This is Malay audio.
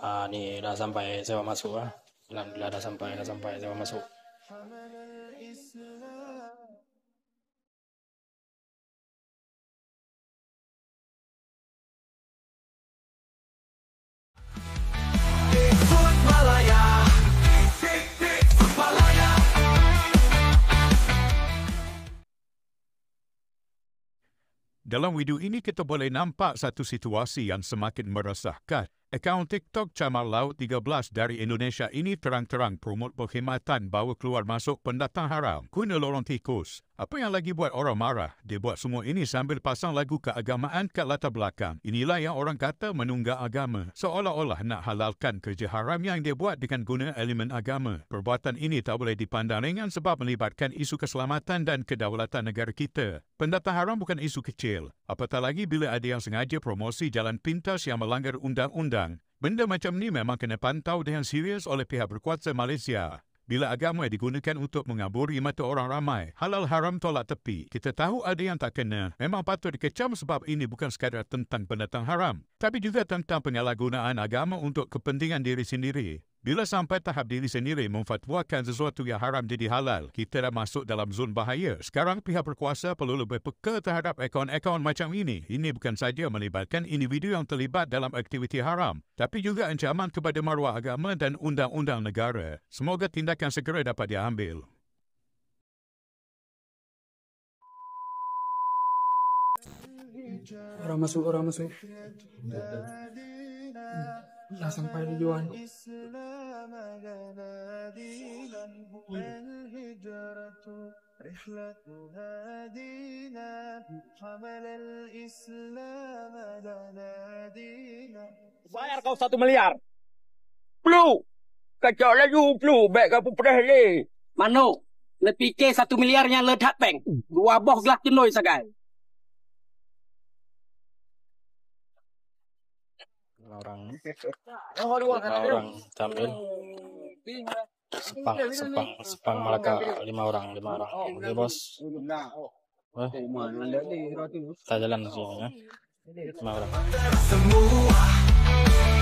Ah ni dah sampai sewa masuk ah. Alhamdulillah dah sampai dah sampai sewa masuk. Dalam video ini kita boleh nampak satu situasi yang semakin meresahkan. Akaun TikTok Camar Laut 13 dari Indonesia ini terang-terang promote perkhidmatan bawa keluar masuk pendatang haram guna lorong tikus. Apa yang lagi buat orang marah? Dia buat semua ini sambil pasang lagu keagamaan kat latar belakang. Inilah yang orang kata menunggak agama. Seolah-olah nak halalkan kerja haram yang dia buat dengan guna elemen agama. Perbuatan ini tak boleh dipandang ringan sebab melibatkan isu keselamatan dan kedaulatan negara kita. Pendatang haram bukan isu kecil. Apatah lagi bila ada yang sengaja promosi jalan pintas yang melanggar undang-undang. Benda macam ni memang kena pantau dengan serius oleh pihak berkuasa Malaysia. Bila agama digunakan untuk mengaburi mata orang ramai, halal haram tolak tepi. Kita tahu ada yang tak kena. Memang patut dikecam sebab ini bukan sekadar tentang pendatang haram, tapi juga tentang penyalahgunaan agama untuk kepentingan diri sendiri. Bila sampai tahap diri sendiri memfatwakan sesuatu yang haram jadi halal, kita dah masuk dalam zon bahaya. Sekarang pihak berkuasa perlu lebih peka terhadap akaun-akaun macam ini. Ini bukan saja melibatkan individu yang terlibat dalam aktiviti haram, tapi juga ancaman kepada maruah agama dan undang-undang negara. Semoga tindakan segera dapat diambil. Orang masuk, orang masuk. Ya, ya. Ya sampai tujuan Bayar kau satu miliar Plu Kacau laju plu Baik kau pun pernah Mano ke satu miliarnya ledak peng Dua boh gelap jenoy sekarang orang. lima kan, orang. Tampil. Sepang, sepang, sepang Melaka lima orang, lima orang. Oh, bos. Oh, nah, Kita jalan sini ya. Eh? Lima orang.